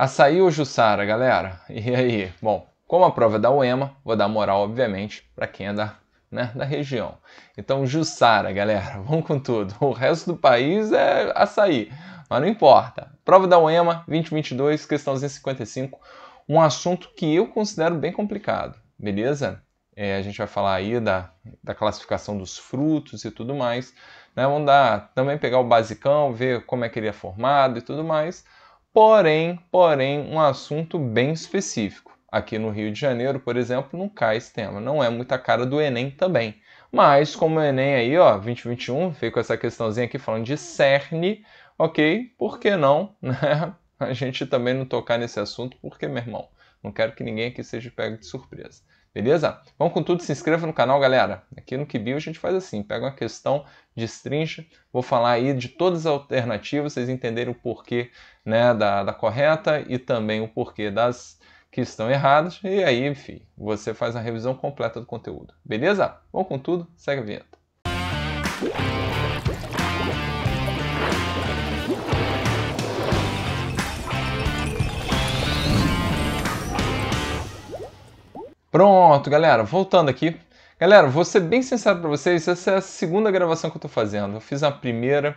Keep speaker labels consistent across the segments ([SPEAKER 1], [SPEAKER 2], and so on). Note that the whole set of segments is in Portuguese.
[SPEAKER 1] Açaí ou Jussara, galera? E aí? Bom, como a prova é da UEMA, vou dar moral, obviamente, para quem é da, né, da região. Então, Jussara, galera, vamos com tudo. O resto do país é açaí, mas não importa. Prova da UEMA 2022, questão 155, um assunto que eu considero bem complicado, beleza? É, a gente vai falar aí da, da classificação dos frutos e tudo mais. Né? Vamos dar, também pegar o basicão, ver como é que ele é formado e tudo mais porém, porém, um assunto bem específico. Aqui no Rio de Janeiro, por exemplo, não cai esse tema. Não é muita cara do Enem também. Mas como o Enem aí, ó, 2021, veio com essa questãozinha aqui falando de cerne, ok? Por que não, né? A gente também não tocar nesse assunto, porque, meu irmão, não quero que ninguém aqui seja pego de surpresa. Beleza? Vamos com tudo, se inscreva no canal, galera. Aqui no Kibio a gente faz assim, pega uma questão, de destrincha, vou falar aí de todas as alternativas, vocês entenderem o porquê né, da, da correta e também o porquê das que estão erradas. E aí, enfim, você faz a revisão completa do conteúdo. Beleza? Vamos com tudo, segue a vinheta. Pronto, galera, voltando aqui. Galera, vou ser bem sincero para vocês, essa é a segunda gravação que eu estou fazendo. Eu fiz a primeira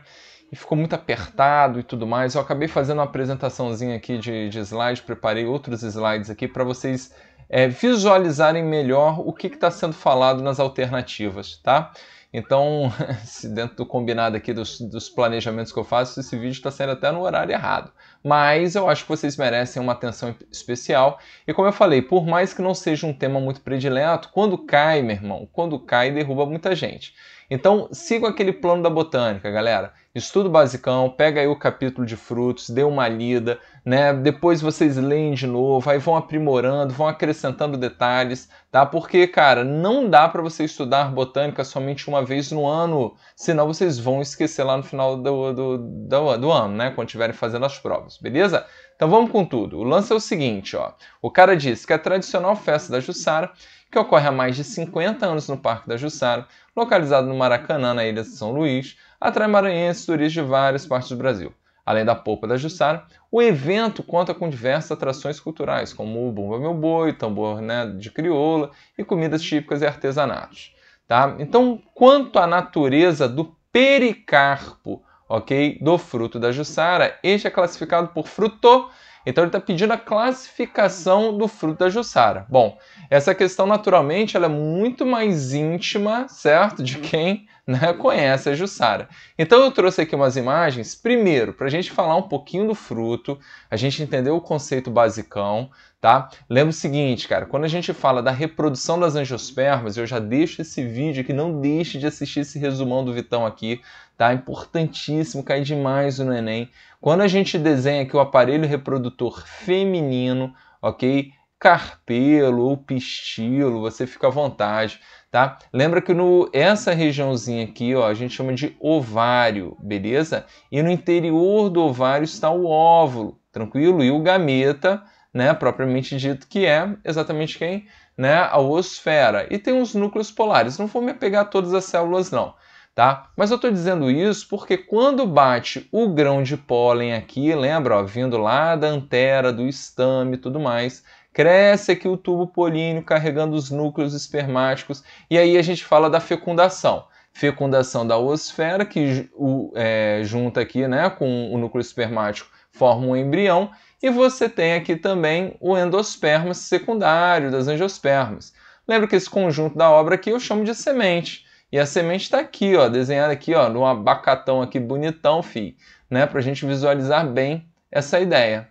[SPEAKER 1] e ficou muito apertado e tudo mais. Eu acabei fazendo uma apresentaçãozinha aqui de, de slides, preparei outros slides aqui para vocês é, visualizarem melhor o que está sendo falado nas alternativas, tá? Então, dentro do combinado aqui dos, dos planejamentos que eu faço, esse vídeo está saindo até no horário errado mas eu acho que vocês merecem uma atenção especial. E como eu falei, por mais que não seja um tema muito predileto, quando cai, meu irmão, quando cai, derruba muita gente. Então, siga aquele plano da botânica, galera. Estudo basicão, pega aí o capítulo de frutos, dê uma lida, né? Depois vocês leem de novo, aí vão aprimorando, vão acrescentando detalhes, tá? Porque, cara, não dá para você estudar botânica somente uma vez no ano, senão vocês vão esquecer lá no final do, do, do, do ano, né? Quando estiverem fazendo as provas, beleza? Então vamos com tudo. O lance é o seguinte, ó. O cara disse que a tradicional festa da Jussara que ocorre há mais de 50 anos no Parque da Jussara, localizado no Maracanã, na ilha de São Luís, atrai maranhenses e turistas de várias partes do Brasil. Além da polpa da Jussara, o evento conta com diversas atrações culturais, como o Bumba Meu Boi, tambor né, de crioula e comidas típicas e artesanatos. Tá? Então, quanto à natureza do pericarpo ok, do fruto da Jussara, este é classificado por fruto então ele está pedindo a classificação do fruto da Jussara. Bom, essa questão naturalmente ela é muito mais íntima, certo? De quem né, conhece a Jussara. Então eu trouxe aqui umas imagens, primeiro, para a gente falar um pouquinho do fruto, a gente entender o conceito basicão, tá? Lembra o seguinte, cara, quando a gente fala da reprodução das angiospermas, eu já deixo esse vídeo que não deixe de assistir esse resumão do Vitão aqui, tá? Importantíssimo, cai demais no Enem. Quando a gente desenha aqui o aparelho reprodutor feminino, ok? Carpelo ou pistilo, você fica à vontade, tá? Lembra que no essa regiãozinha aqui, ó, a gente chama de ovário, beleza? E no interior do ovário está o óvulo, tranquilo? E o gameta né, propriamente dito, que é exatamente quem? Né, a osfera. E tem os núcleos polares. Não vou me apegar a todas as células, não. Tá? Mas eu estou dizendo isso porque quando bate o grão de pólen aqui, lembra, ó, vindo lá da antera, do estame e tudo mais, cresce aqui o tubo políneo carregando os núcleos espermáticos e aí a gente fala da fecundação. Fecundação da osfera que o, é, junta aqui né, com o núcleo espermático forma um embrião e você tem aqui também o endosperma secundário das angiospermas. Lembra que esse conjunto da obra aqui eu chamo de semente. E a semente está aqui, ó, desenhada aqui, ó, num abacatão aqui bonitão, fi, né, para a gente visualizar bem essa ideia.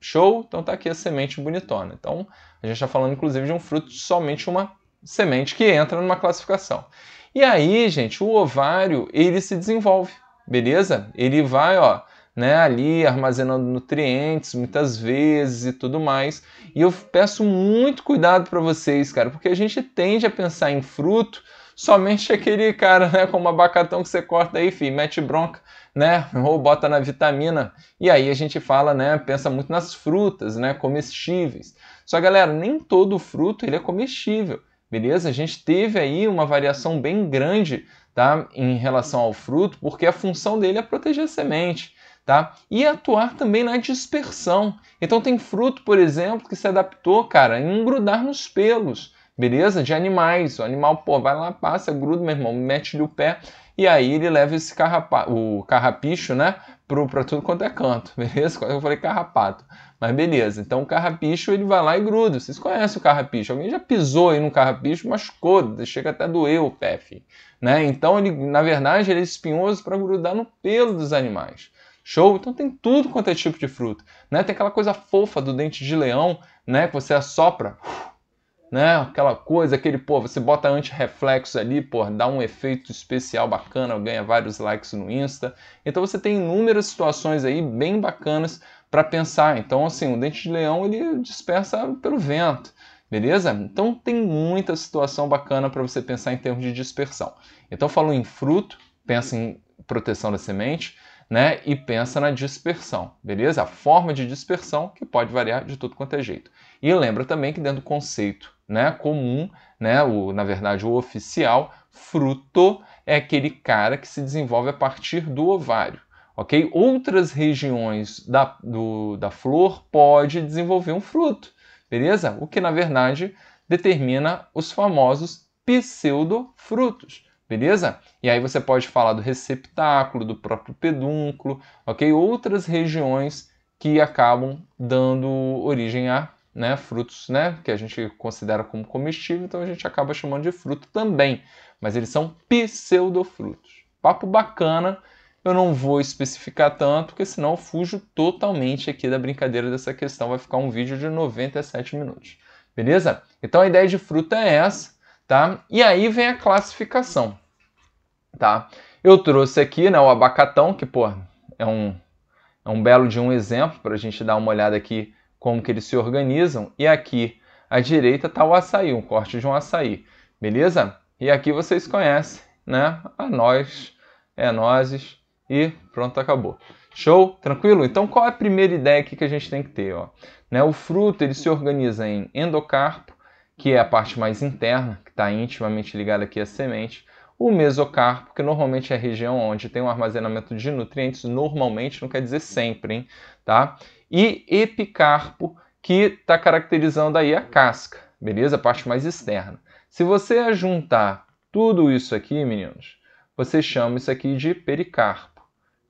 [SPEAKER 1] Show? Então tá aqui a semente bonitona. Então a gente está falando inclusive de um fruto somente uma semente que entra numa classificação. E aí, gente, o ovário ele se desenvolve, beleza? Ele vai, ó, né, ali armazenando nutrientes muitas vezes e tudo mais. E eu peço muito cuidado para vocês, cara, porque a gente tende a pensar em fruto somente aquele cara, né, como abacatão que você corta aí, filho, mete bronca, né, ou bota na vitamina. E aí a gente fala, né, pensa muito nas frutas, né, comestíveis. Só galera, nem todo fruto ele é comestível. Beleza? A gente teve aí uma variação bem grande, tá, em relação ao fruto, porque a função dele é proteger a semente tá? E atuar também na dispersão. Então tem fruto, por exemplo, que se adaptou, cara, em grudar nos pelos, beleza? De animais. O animal, pô, vai lá, passa, gruda, meu irmão, mete-lhe o pé e aí ele leva esse carrapa o carrapicho, né, pro, pra tudo quanto é canto, beleza? Quando eu falei carrapato, mas beleza. Então o carrapicho, ele vai lá e gruda. Vocês conhecem o carrapicho? Alguém já pisou aí no carrapicho, machucou, chega até doer o pé, filho, né? Então ele, na verdade, ele é espinhoso para grudar no pelo dos animais. Show? Então tem tudo quanto é tipo de fruta. Né? Tem aquela coisa fofa do dente de leão, né? Que você assopra. Né? Aquela coisa, aquele, pô, você bota anti-reflexo ali, pô, dá um efeito especial bacana, ganha vários likes no Insta. Então você tem inúmeras situações aí bem bacanas para pensar. Então, assim, o dente de leão ele dispersa pelo vento. Beleza? Então tem muita situação bacana para você pensar em termos de dispersão. Então falou em fruto, pensa em proteção da semente né, e pensa na dispersão, beleza? A forma de dispersão que pode variar de tudo quanto é jeito. E lembra também que dentro do conceito né, comum, né, o, na verdade o oficial, fruto é aquele cara que se desenvolve a partir do ovário. Ok? Outras regiões da, do, da flor pode desenvolver um fruto, beleza? O que na verdade determina os famosos pseudofrutos beleza? E aí você pode falar do receptáculo, do próprio pedúnculo, ok? Outras regiões que acabam dando origem a né, frutos, né, que a gente considera como comestível, então a gente acaba chamando de fruto também, mas eles são pseudofrutos. Papo bacana, eu não vou especificar tanto, porque senão eu fujo totalmente aqui da brincadeira dessa questão, vai ficar um vídeo de 97 minutos. Beleza? Então a ideia de fruta é essa, tá? E aí vem a classificação, tá? Eu trouxe aqui, né, o abacatão, que, pô, é um, é um belo de um exemplo para a gente dar uma olhada aqui como que eles se organizam. E aqui à direita está o açaí, um corte de um açaí, beleza? E aqui vocês conhecem, né, a nós, é nozes e pronto, acabou. Show? Tranquilo? Então qual é a primeira ideia que a gente tem que ter, ó? Né, o fruto, ele se organiza em endocarpo, que é a parte mais interna, está intimamente ligado aqui à semente, o mesocarpo, que normalmente é a região onde tem um armazenamento de nutrientes, normalmente não quer dizer sempre, hein? Tá? E epicarpo, que está caracterizando aí a casca, beleza? A parte mais externa. Se você juntar tudo isso aqui, meninos, você chama isso aqui de pericarpo,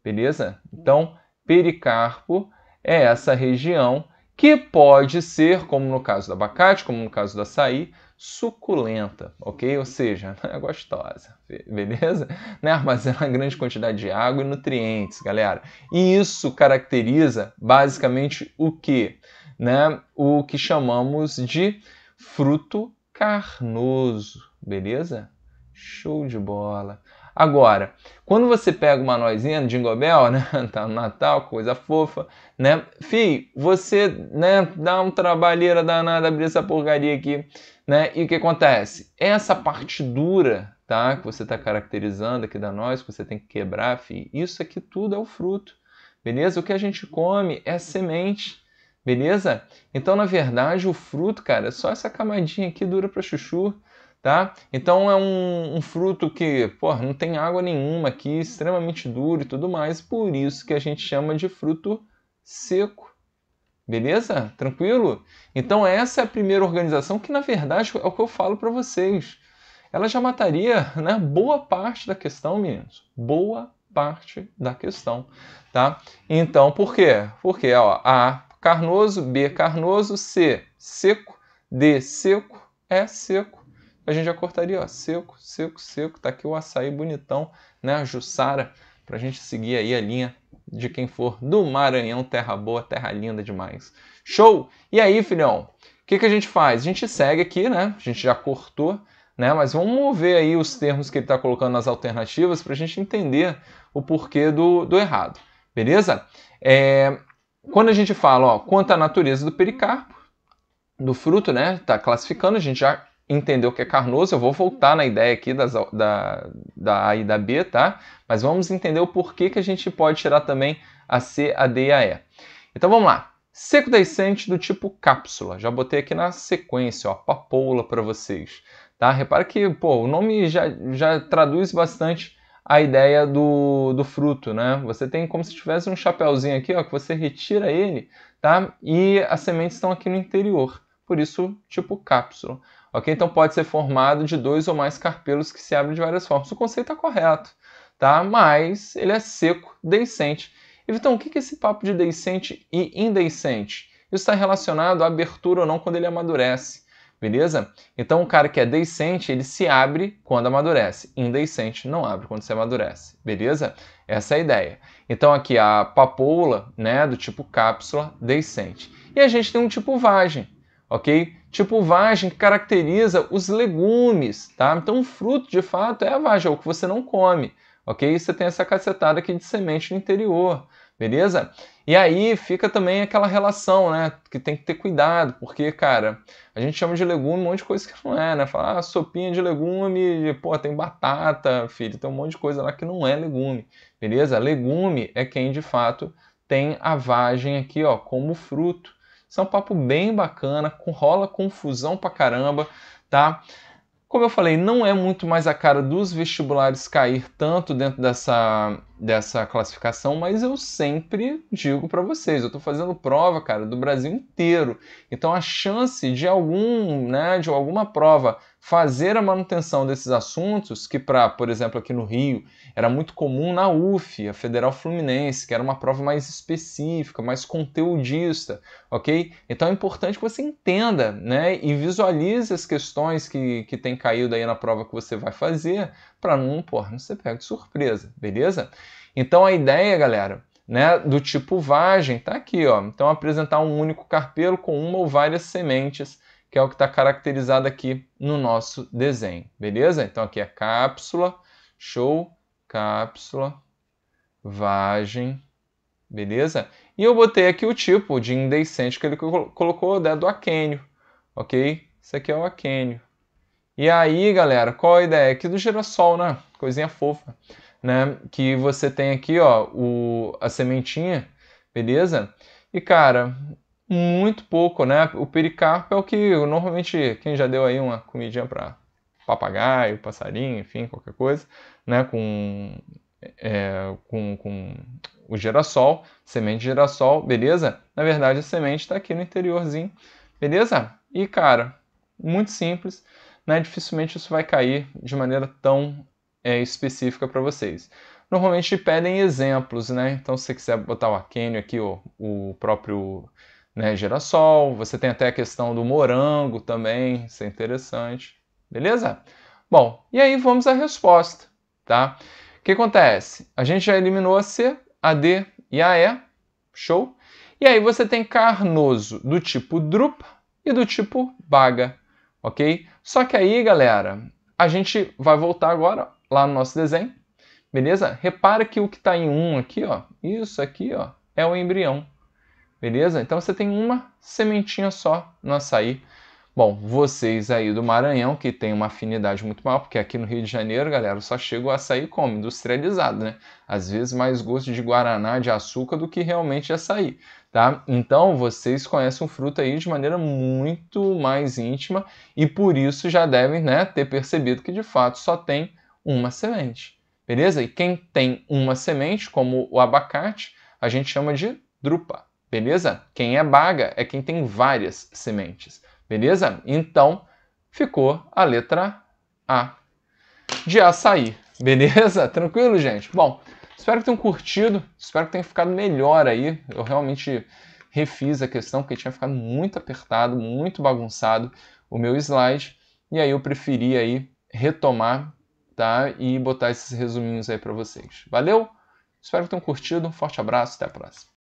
[SPEAKER 1] beleza? Então, pericarpo é essa região que pode ser, como no caso do abacate, como no caso do açaí, suculenta, ok? Ou seja, é gostosa, beleza? Né? Armazena grande quantidade de água e nutrientes, galera. E isso caracteriza basicamente o que? Né? O que chamamos de fruto carnoso, beleza? Show de bola! Agora, quando você pega uma noizinha, de Bell, né? Tá no Natal, coisa fofa, né? Fih, você, né, dá um trabalheira danada abrir essa porcaria aqui, né? E o que acontece? Essa parte dura, tá? Que você tá caracterizando aqui da noz, que você tem que quebrar, fih, Isso aqui tudo é o fruto, beleza? O que a gente come é semente, beleza? Então, na verdade, o fruto, cara, é só essa camadinha aqui dura para chuchu, tá? Então é um, um fruto que, pô, não tem água nenhuma aqui, extremamente duro e tudo mais, por isso que a gente chama de fruto seco. Beleza? Tranquilo? Então essa é a primeira organização que na verdade é o que eu falo para vocês. Ela já mataria, né, boa parte da questão, meninos. Boa parte da questão, tá? Então, por quê? Porque ó, A carnoso, B carnoso, C seco, D seco, E seco a gente já cortaria ó, seco, seco, seco. Tá aqui o açaí bonitão, né? A Jussara, para a gente seguir aí a linha de quem for do Maranhão, terra boa, terra linda demais. Show! E aí, filhão? O que, que a gente faz? A gente segue aqui, né? A gente já cortou, né? Mas vamos ver aí os termos que ele está colocando nas alternativas para a gente entender o porquê do, do errado, beleza? É, quando a gente fala, ó, quanto à natureza do pericarpo, do fruto, né? Tá classificando, a gente já entender o que é Carnoso, eu vou voltar na ideia aqui das, da, da A e da B, tá? Mas vamos entender o porquê que a gente pode tirar também a C, a D e a E. Então vamos lá. Seco decente do tipo cápsula. Já botei aqui na sequência, ó, papoula para vocês. Tá? Repara que pô, o nome já, já traduz bastante a ideia do, do fruto, né? Você tem como se tivesse um chapéuzinho aqui, ó, que você retira ele, tá? E as sementes estão aqui no interior. Por isso, tipo cápsula ok? Então pode ser formado de dois ou mais carpelos que se abrem de várias formas. O conceito está correto, tá? Mas ele é seco, decente. Então, o que é esse papo de decente e indecente? Isso está relacionado à abertura ou não quando ele amadurece, beleza? Então, o cara que é decente ele se abre quando amadurece. Indecente não abre quando se amadurece, beleza? Essa é a ideia. Então, aqui a papoula, né, do tipo cápsula, decente. E a gente tem um tipo vagem, ok? tipo vagem que caracteriza os legumes, tá? Então, o fruto, de fato, é a vagem, é o que você não come, ok? E você tem essa cacetada aqui de semente no interior, beleza? E aí fica também aquela relação, né? Que tem que ter cuidado, porque, cara, a gente chama de legume um monte de coisa que não é, né? Falar ah, sopinha de legume, pô, tem batata, filho, tem um monte de coisa lá que não é legume, beleza? Legume é quem de fato tem a vagem aqui, ó, como fruto, isso é um papo bem bacana, rola confusão pra caramba, tá? Como eu falei, não é muito mais a cara dos vestibulares cair tanto dentro dessa, dessa classificação, mas eu sempre digo para vocês, eu estou fazendo prova, cara, do Brasil inteiro. Então a chance de algum, né, de alguma prova fazer a manutenção desses assuntos, que para, por exemplo, aqui no Rio, era muito comum na UF, a Federal Fluminense, que era uma prova mais específica, mais conteudista, ok? Então é importante que você entenda, né, e visualize as questões que, que tem caído aí na prova que você vai fazer, para não, porra, não ser pego de surpresa, beleza? Então a ideia, galera, né, do tipo vagem, tá aqui, ó. Então apresentar um único carpelo com uma ou várias sementes que é o que está caracterizado aqui no nosso desenho, beleza? Então aqui é cápsula, show, cápsula, vagem, beleza? E eu botei aqui o tipo de indecente que ele colocou o né, dedo aquênio, ok? Isso aqui é o aquênio. E aí, galera, qual a ideia aqui do girassol, né? Coisinha fofa, né? Que você tem aqui, ó, o, a sementinha, beleza? E, cara, muito pouco, né? O pericarpo é o que normalmente quem já deu aí uma comidinha para papagaio, passarinho, enfim, qualquer coisa, né? Com, é, com, com o girassol, semente de girassol, beleza? Na verdade, a semente está aqui no interiorzinho, beleza? E cara, muito simples, né? Dificilmente isso vai cair de maneira tão é, específica para vocês normalmente pedem exemplos, né? Então, se você quiser botar o aquênio aqui, ó, o próprio né, girassol, você tem até a questão do morango também, isso é interessante, beleza? Bom, e aí vamos à resposta, tá? O que acontece? A gente já eliminou a C, a D e a E, show? E aí você tem carnoso do tipo drupa e do tipo baga, ok? Só que aí, galera, a gente vai voltar agora lá no nosso desenho, beleza? Repara que o que está em 1 um aqui, ó, isso aqui, ó, é o embrião, Beleza? Então você tem uma sementinha só no açaí. Bom, vocês aí do Maranhão, que tem uma afinidade muito maior, porque aqui no Rio de Janeiro, galera, só chega o açaí como industrializado, né? Às vezes mais gosto de guaraná, de açúcar do que realmente açaí, tá? Então, vocês conhecem o fruto aí de maneira muito mais íntima e por isso já devem, né, ter percebido que de fato só tem uma semente, beleza? E quem tem uma semente, como o abacate, a gente chama de drupa. Beleza? Quem é baga é quem tem várias sementes. Beleza? Então ficou a letra A de açaí. Beleza? Tranquilo, gente? Bom, espero que tenham curtido, espero que tenha ficado melhor aí. Eu realmente refiz a questão porque tinha ficado muito apertado, muito bagunçado o meu slide. E aí eu preferi aí retomar, tá? E botar esses resuminhos aí para vocês. Valeu? Espero que tenham curtido. Um forte abraço, até a próxima.